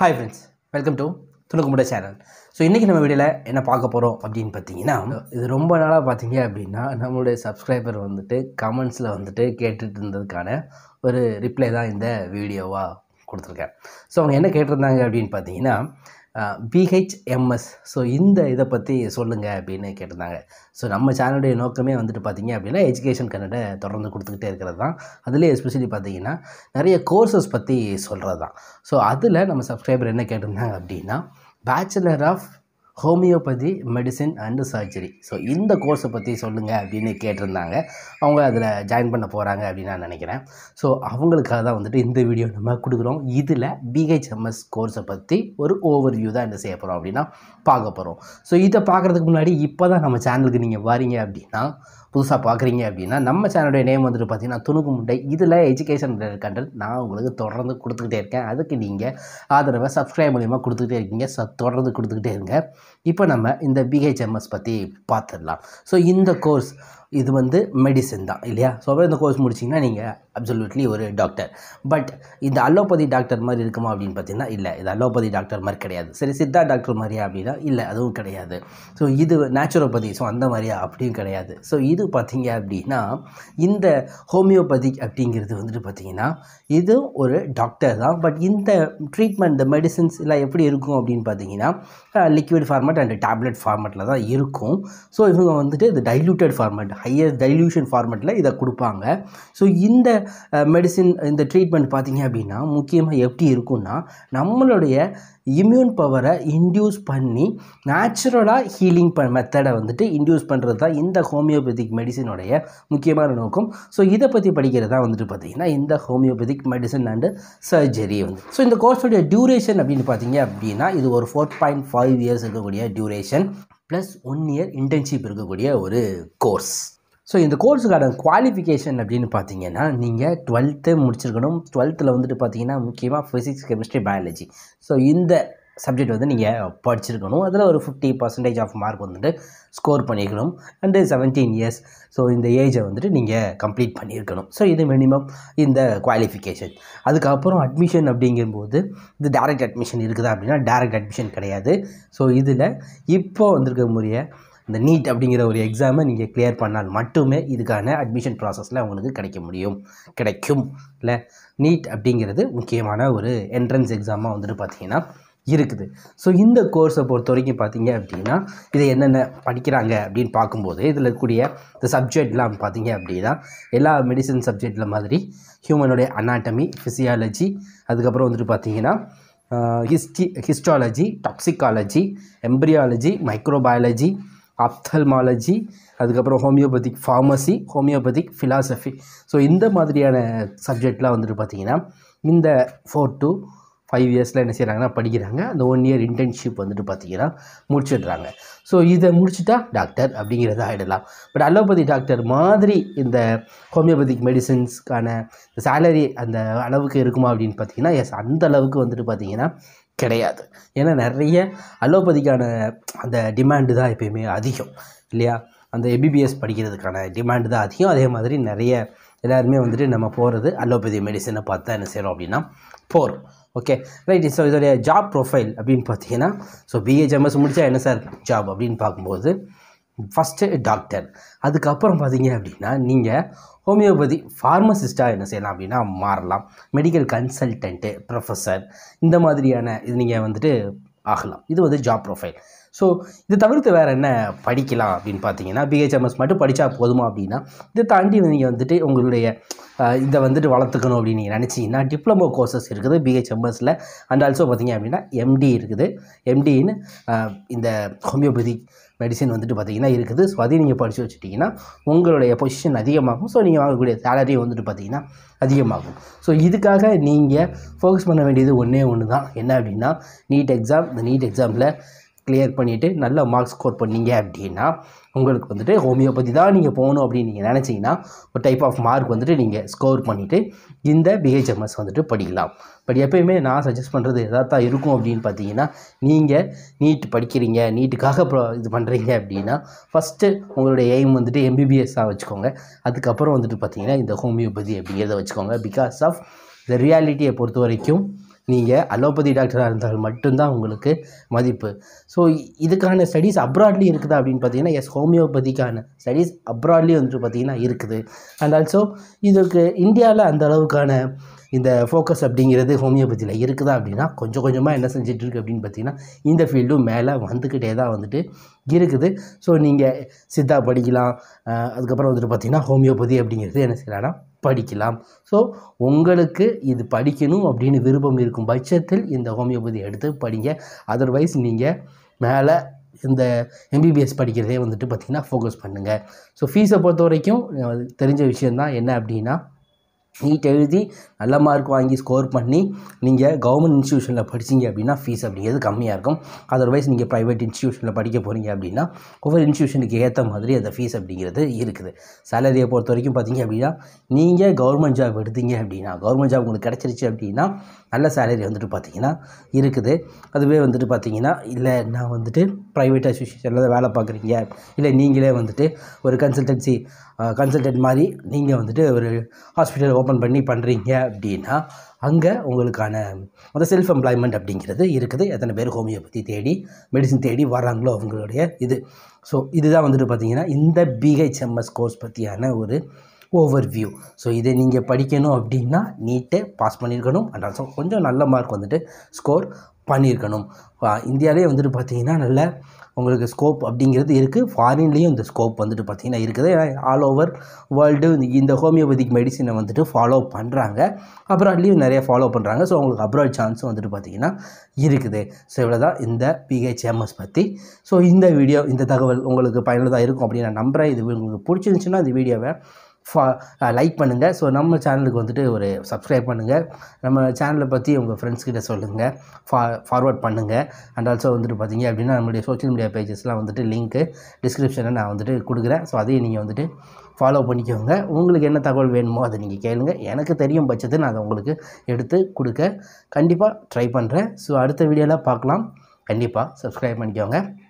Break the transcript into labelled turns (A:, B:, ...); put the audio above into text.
A: hi friends welcome to துணுக்குமுட channel so இன்றைக்கி நம்ம வீடியோவில் என்ன பார்க்க போகிறோம் அப்படின்னு பார்த்தீங்கன்னா இது ரொம்ப நாளாக பார்த்தீங்க அப்படின்னா நம்மளுடைய சப்ஸ்கிரைபர் வந்துட்டு கமெண்ட்ஸில் வந்துட்டு கேட்டுட்டு இருந்ததுக்கான ஒரு ரிப்ளை தான் இந்த வீடியோவாக கொடுத்துருக்கேன் ஸோ அவங்க என்ன கேட்டிருந்தாங்க அப்படின்னு பார்த்தீங்கன்னா பிஹெச்எம்எஸ் ஸோ இந்த இதை பற்றி சொல்லுங்கள் அப்படின்னு கேட்டிருந்தாங்க ஸோ நம்ம சேனலுடைய நோக்கமே வந்துட்டு பார்த்திங்க அப்படின்னா எஜுகேஷன் கன்னடை தொடர்ந்து கொடுத்துக்கிட்டே இருக்கிறது தான் அதுலேயே எஸ்பெஷலி பார்த்திங்கன்னா நிறைய கோர்சஸ் பற்றி சொல்கிறது தான் ஸோ அதில் நம்ம சப்ஸ்கிரைபர் என்ன கேட்டிருந்தாங்க அப்படின்னா bachelor of homeopathy medicine and surgery so இந்த கோர்ஸை பற்றி சொல்லுங்கள் அப்படின்னு கேட்டிருந்தாங்க அவங்க அதில் ஜாயின் பண்ண போகிறாங்க அப்படின்னு நான் நினைக்கிறேன் ஸோ அவங்களுக்காக தான் வந்துட்டு இந்த வீடியோ நம்ம கொடுக்குறோம் இதில் பிஹெச்எம்எஸ் கோர்ஸை பற்றி ஒரு ஓவர்வியூ தான் என்ன செய்ய போகிறோம் அப்படின்னா பார்க்க போகிறோம் ஸோ இதை பார்க்குறதுக்கு முன்னாடி இப்போ தான் நம்ம சேனலுக்கு நீங்கள் வரீங்க அப்படின்னா புதுசாக பார்க்குறீங்க அப்படின்னா நம்ம சேனலுடைய நேம் வந்துட்டு பார்த்தீங்கன்னா துணுக்கு முண்டை இதில் எஜுகேஷன் கண்டென்ட் நான் உங்களுக்கு தொடர்ந்து கொடுத்துக்கிட்டே இருக்கேன் அதுக்கு நீங்கள் ஆதரவை சப்ஸ்கிரைப் மூலியமாக கொடுத்துக்கிட்டே இருக்கீங்க ஸோ தொடர்ந்து கொடுத்துக்கிட்டே இருங்க இப்போ நம்ம இந்த பிஹெச்எம்எஸ் பற்றி பார்த்துடலாம் ஸோ இந்த கோர்ஸ் இது வந்து மெடிசன் தான் இல்லையா ஸோ இந்த கோர்ஸ் முடிச்சிங்கன்னா நீங்கள் அப்சல்யூட்லி ஒரு டாக்டர் பட் இந்த அலோபதி டாக்டர் மாதிரி இருக்குமா அப்படின்னு பார்த்தீங்கன்னா இல்லை இது அலோபதி டாக்டர் மாதிரி கிடையாது சரி சித்தா டாக்டர் மாதிரியா அப்படின்னா இல்லை அதுவும் கிடையாது ஸோ இது நேச்சுரோபதி ஸோ அந்த மாதிரியா அப்படியும் கிடையாது ஸோ இது பார்த்தீங்க அப்படின்னா இந்த ஹோமியோபதிக் அப்படிங்கிறது வந்துட்டு பார்த்தீங்கன்னா இது ஒரு டாக்டர் தான் பட் இந்த ட்ரீட்மெண்ட் இந்த மெடிசின்ஸ் எல்லாம் எப்படி இருக்கும் அப்படின்னு பார்த்தீங்கன்னா லிக்விட் ஃபார்மேட் அண்ட் டேப்லெட் ஃபார்மேட்டில் தான் இருக்கும் ஸோ இவங்க வந்துட்டு இது டைலூட்டட் ஃபார்மேட் ஹையர் டைல்யூஷன் ஃபார்மெட்டில் இதை கொடுப்பாங்க ஸோ இந்த மெடிசின் இந்த ட்ரீட்மெண்ட் பார்த்திங்க அப்படின்னா முக்கியமாக எப்படி இருக்கும்னா நம்மளுடைய இம்யூன் பவரை இன்டியூஸ் பண்ணி நேச்சுரலாக ஹீலிங் ப மெத்தடை வந்துட்டு இன்டியூஸ் பண்ணுறது தான் இந்த ஹோமியோபதிக் மெடிசனுடைய முக்கியமான நோக்கம் ஸோ இதை பற்றி படிக்கிறது தான் வந்துட்டு பார்த்திங்கன்னா இந்த ஹோமியோபதிக் மெடிசன் அண்டு சர்ஜரி வந்து ஸோ இந்த கோர்ஸுடைய டியூரேஷன் அப்படின்னு பார்த்தீங்க அப்படின்னா இது ஒரு ஃபோர் பாயிண்ட் ஃபைவ் இயர்ஸ் இருக்கக்கூடிய duration plus one year internship இருக்கக்கூடிய ஒரு கோர்ஸ் ஸோ இந்த கோர்ஸுக்கான குவாலிஃபிகேஷன் அப்படின்னு பார்த்தீங்கன்னா நீங்கள் டுவெல்த்து முடிச்சிருக்கணும் டுவெல்த்தில் வந்துட்டு பார்த்தீங்கன்னா முக்கியமாக ஃபிசிக்ஸ் கெமிஸ்ட்ரி பயாலஜி ஸோ இந்த சப்ஜெக்ட் வந்து நீங்கள் படிச்சிருக்கணும் அதில் ஒரு ஃபிஃப்டி பர்சன்டேஜ் ஆஃப் மார்க் வந்துட்டு ஸ்கோர் பண்ணியிருக்கணும் அண்டு செவன்டீன் இயர்ஸ் ஸோ இந்த ஏஜை வந்துட்டு நீங்கள் கம்ப்ளீட் பண்ணியிருக்கணும் ஸோ இது மினிமம் இந்த குவாலிஃபிகேஷன் அதுக்கப்புறம் அட்மிஷன் அப்படிங்கும்போது இது டேரக்ட் அட்மிஷன் இருக்குதா அப்படின்னா டேரக்ட் அட்மிஷன் கிடையாது ஸோ இதில் இப்போ வந்திருக்க முறைய இந்த நீட் அப்படிங்கிற ஒரு எக்ஸாமை நீங்கள் கிளியர் பண்ணால் மட்டுமே இதுக்கான அட்மிஷன் ப்ராசஸில் உங்களுக்கு கிடைக்க முடியும் கிடைக்கும் இல்லை நீட் அப்படிங்கிறது முக்கியமான ஒரு என்ட்ரன்ஸ் எக்ஸாமாக வந்துட்டு பார்த்திங்கன்னா இருக்குது ஸோ இந்த கோர்ஸை பொறுத்த வரைக்கும் பார்த்தீங்க அப்படின்னா இதை என்னென்ன படிக்கிறாங்க அப்படின்னு பார்க்கும்போது இதில் இருக்கக்கூடிய இந்த சப்ஜெக்ட்லாம் பார்த்தீங்க அப்படின்னா எல்லா மெடிசன் சப்ஜெக்டில் மாதிரி ஹியூமனுடைய அனாட்டமி ஃபிசியாலஜி அதுக்கப்புறம் வந்துட்டு பார்த்தீங்கன்னா ஹிஸ்டி histology toxicology embryology microbiology ophthalmology அதுக்கப்புறம் homeopathic pharmacy homeopathic philosophy so இந்த மாதிரியான சப்ஜெக்ட்லாம் வந்துட்டு பார்த்திங்கன்னா இந்த ஃபோர் டு ஃபைவ் இயர்ஸில் என்ன செய்கிறாங்கன்னா படிக்கிறாங்க அந்த ஒன் இயர் இன்டர்ன்ஷிப் வந்துட்டு பார்த்தீங்கன்னா முடிச்சிடுறாங்க ஸோ இதை முடிச்சுட்டா டாக்டர் அப்படிங்கிறத ஆகிடலாம் பட் அலோபதி டாக்டர் மாதிரி இந்த ஹோமியோபதிக் மெடிசின்ஸ்க்கான சேலரி அந்த அளவுக்கு இருக்குமா அப்படின்னு பார்த்தீங்கன்னா எஸ் அந்த அளவுக்கு வந்துட்டு பார்த்தீங்கன்னா கிடையாது ஏன்னா நிறைய அலோபதிக்கான அந்த டிமாண்டு தான் எப்பயுமே அதிகம் இல்லையா அந்த எபிபிஎஸ் படிக்கிறதுக்கான டிமாண்டு தான் அதிகம் அதே மாதிரி நிறைய எல்லாருமே வந்துட்டு நம்ம போகிறது அலோபதி மெடிசனை பார்த்து தான் என்ன செய்கிறோம் அப்படின்னா போகிறோம் ஓகே ரைட் ஸோ இதோடைய ஜாப் ப்ரொஃபைல் அப்படின்னு பார்த்தீங்கன்னா ஸோ பிஹெச்எம்எஸ் முடித்தா என்ன சார் ஜாப் அப்படின்னு பார்க்கும்போது ஃபஸ்ட்டு டாக்டர் அதுக்கப்புறம் பார்த்தீங்க அப்படின்னா நீங்கள் ஹோமியோபதி ஃபார்மசிஸ்ட்டாக என்ன செய்யலாம் அப்படின்னா மாறலாம் மெடிக்கல் கன்சல்டன்ட்டு ப்ரொஃபஸர் இந்த மாதிரியான இது நீங்கள் வந்துட்டு ஆகலாம் இது வந்து ஜாப் ப்ரொஃபைல் ஸோ இது தவிர்த்து வேறு என்ன படிக்கலாம் அப்படின்னு பார்த்தீங்கன்னா பிஹெச்எம்எஸ் மட்டும் படித்தா போதுமா அப்படின்னா இதை தாண்டி நீங்கள் வந்துட்டு உங்களுடைய இதை வந்துட்டு வளர்த்துக்கணும் அப்படின்னு நீங்கள் நினச்சிங்கன்னா டிப்ளமோ கோர்சஸ் இருக்குது பிஹெச்எம்எஸில் அண்ட் ஆல்சோ பார்த்தீங்க அப்படின்னா எம்டி இருக்குது எம்டின்னு இந்த ஹோமியோபதி மெடிசன் வந்துட்டு பார்த்திங்கன்னா இருக்குது ஸோ அதையும் நீங்கள் படித்து வச்சுட்டிங்கன்னா உங்களுடைய பொசிஷன் அதிகமாகும் ஸோ நீங்கள் வாங்கக்கூடிய சேலரியும் வந்துட்டு பார்த்திங்கன்னா அதிகமாகும் ஸோ இதுக்காக நீங்கள் ஃபோக்கஸ் பண்ண வேண்டியது ஒன்றே ஒன்று தான் என்ன அப்படின்னா நீட் எக்ஸாம் இந்த நீட் எக்ஸாமில் கிளியர் பண்ணிவிட்டு நல்ல மார்க் ஸ்கோர் பண்ணீங்க அப்படின்னா உங்களுக்கு வந்துட்டு ஹோமியோபதி தான் நீங்கள் போகணும் அப்படின்னு நீங்கள் நினச்சிங்கன்னா ஒரு டைப் ஆஃப் மார்க் வந்துட்டு நீங்கள் ஸ்கோர் பண்ணிவிட்டு இந்த பிஹெச்எம்எஸ் வந்துட்டு படிக்கலாம் பட் எப்பயுமே நான் சஜஸ்ட் பண்ணுறது எதாவது தான் இருக்கும் அப்படின்னு பார்த்தீங்கன்னா நீங்கள் நீட் படிக்கிறீங்க நீட்டுக்காக இது பண்ணுறீங்க அப்படின்னா ஃபஸ்ட்டு உங்களுடைய எய்ம் வந்துட்டு எம்பிபிஎஸ்ஸாக வச்சுக்கோங்க அதுக்கப்புறம் வந்துட்டு பார்த்தீங்கன்னா இந்த ஹோமியோபதி அப்படிங்கிறத வச்சுக்கோங்க பிகாஸ் ஆஃப் இந்த ரியாலிட்டியை பொறுத்த வரைக்கும் நீங்கள் அலோபதி டாக்டராக இருந்தால் மட்டும்தான் உங்களுக்கு மதிப்பு ஸோ இதுக்கான ஸ்டடீஸ் அப்ராட்லேயும் இருக்குதா அப்படின்னு பார்த்தீங்கன்னா எஸ் ஹோமியோபதிக்கான ஸ்டடீஸ் அப்ராட்லேயும் வந்துட்டு பார்த்திங்கன்னா இருக்குது அண்ட் ஆல்சோ இதுக்கு இந்தியாவில் அந்த அளவுக்கான இந்த ஃபோக்கஸ் அப்படிங்கிறது ஹோமியோபதியில் இருக்குதா அப்படின்னா கொஞ்சம் கொஞ்சமாக என்ன செஞ்சிட்ருக்கு அப்படின்னு பார்த்தீங்கன்னா இந்த ஃபீல்டும் மேலே வந்துக்கிட்டே தான் வந்துட்டு இருக்குது ஸோ நீங்கள் சித்தா படிக்கலாம் அதுக்கப்புறம் வந்துட்டு பார்த்திங்கன்னா ஹோமியோபதி அப்படிங்கிறது என்ன செய்யலாம்னா படிக்கலாம் ஸோ உங்களுக்கு இது படிக்கணும் அப்படின்னு விருப்பம் இருக்கும் பட்சத்தில் இந்த ஹோமியோபதி எடுத்து படிங்க அதர்வைஸ் நீங்கள் மேலே இந்த எம்பிபிஎஸ் படிக்கிறதே வந்துட்டு பார்த்திங்கன்னா ஃபோக்கஸ் பண்ணுங்கள் ஸோ ஃபீஸை பொறுத்த வரைக்கும் தெரிஞ்ச விஷயந்தான் என்ன அப்படின்னா நீட் எழுதி நல்ல மார்க் வாங்கி ஸ்கோர் பண்ணி நீங்கள் கவர்மெண்ட் இன்ஸ்டியூஷனில் படிச்சிங்க அப்படின்னா ஃபீஸ் அப்படிங்கிறது கம்மியாக இருக்கும் அதர்வைஸ் நீங்கள் ப்ரைவேட் இன்ஸ்டியூஷனில் படிக்க போகிறீங்க அப்படின்னா ஒவ்வொரு இன்ஸ்டியூஷனுக்கு ஏற்ற மாதிரி அந்த ஃபீஸ் அப்படிங்கிறது இருக்குது சேலரியை பொறுத்த வரைக்கும் பார்த்தீங்க அப்படின்னா நீங்கள் கவர்மெண்ட் ஜாப் எடுத்தீங்க அப்படின்னா கவர்மெண்ட் ஜாப் உங்களுக்கு கிடச்சிருச்சு அப்படின்னா நல்ல சேலரி வந்துட்டு பார்த்தீங்கன்னா இருக்குது அதுவே வந்துட்டு பார்த்தீங்கன்னா இல்லை நான் வந்துட்டு ப்ரைவேட் அசோசியேஷனில் வேலை பார்க்குறீங்க இல்லை நீங்களே வந்துட்டு ஒரு கன்சல்டன்சி கன்சல்டன்ட் மாதிரி நீங்கள் வந்துட்டு ஒரு ஹாஸ்பிட்டல் ஓப்பன் ஓப்பன் பண்ணி பண்ணுறீங்க அப்படின்னா அங்கே உங்களுக்கான அந்த செல்ஃப் எம்ப்ளாய்மெண்ட் அப்படிங்கிறது இருக்குது எத்தனை பேர் ஹோமியோபதி தேடி மெடிசன் தேடி வராங்களோ அவங்களுடைய இது ஸோ இதுதான் வந்துட்டு பார்த்தீங்கன்னா இந்த பிஹெச்எம்எஸ் கோர்ஸ் பற்றியான ஒரு ஓவர் வியூ ஸோ இதை நீங்கள் படிக்கணும் அப்படின்னா நீட்டே பாஸ் பண்ணியிருக்கணும் அண்ட் ஆல்சோ கொஞ்சம் நல்ல மார்க் வந்துட்டு ஸ்கோர் பண்ணியிருக்கணும் இந்தியாவிலே வந்துட்டு பார்த்திங்கன்னா நல்ல உங்களுக்கு ஸ்கோப் அப்படிங்கிறது இருக்குது ஃபாரின்லேயும் இந்த ஸ்கோப் வந்துட்டு பார்த்திங்கன்னா இருக்குது ஆல் ஓவர் வேர்ல்டு இந்த ஹோமியோபதிக் மெடிசினை வந்துட்டு ஃபாலோ பண்ணுறாங்க அப்ராட்லேயும் நிறைய ஃபாலோ பண்ணுறாங்க ஸோ உங்களுக்கு அப்ராட் சான்ஸும் வந்துட்டு பார்த்திங்கன்னா இருக்குது ஸோ இவ்வளோ தான் இந்த பிஹெச்எம்எஸ் பற்றி ஸோ இந்த வீடியோ இந்த தகவல் உங்களுக்கு பயனுள்ளதாக இருக்கும் அப்படின்னு நான் நம்புகிறேன் இது உங்களுக்கு பிடிச்சிருந்துச்சுன்னா இந்த வீடியோவை லைக் பண்ணுங்கள் ஸோ நம்ம சேனலுக்கு வந்துட்டு ஒரு சப்ஸ்கிரைப் பண்ணுங்கள் நம்ம சேனலை பற்றி உங்கள் ஃப்ரெண்ட்ஸ்கிட்ட சொல்லுங்கள் ஃபா ஃபார்வர்ட் பண்ணுங்கள் அண்ட் ஆல்சோ வந்துட்டு பார்த்தீங்க அப்படின்னா நம்மளுடைய சோஷியல் மீடியா பேஜஸ்லாம் வந்துட்டு லிங்க்கு டிஸ்கிரிப்ஷனில் நான் வந்துட்டு கொடுக்குறேன் ஸோ அதையும் நீங்கள் வந்துட்டு ஃபாலோ பண்ணிக்கோங்க உங்களுக்கு என்ன தகவல் வேணுமோ அதை நீங்கள் கேளுங்கள் எனக்கு தெரியும் பட்சத்தை நான் அதை உங்களுக்கு எடுத்து கொடுக்க கண்டிப்பாக ட்ரை பண்ணுறேன் ஸோ அடுத்த வீடியோவில் பார்க்கலாம் கண்டிப்பாக சப்ஸ்கிரைப் பண்ணிக்கோங்க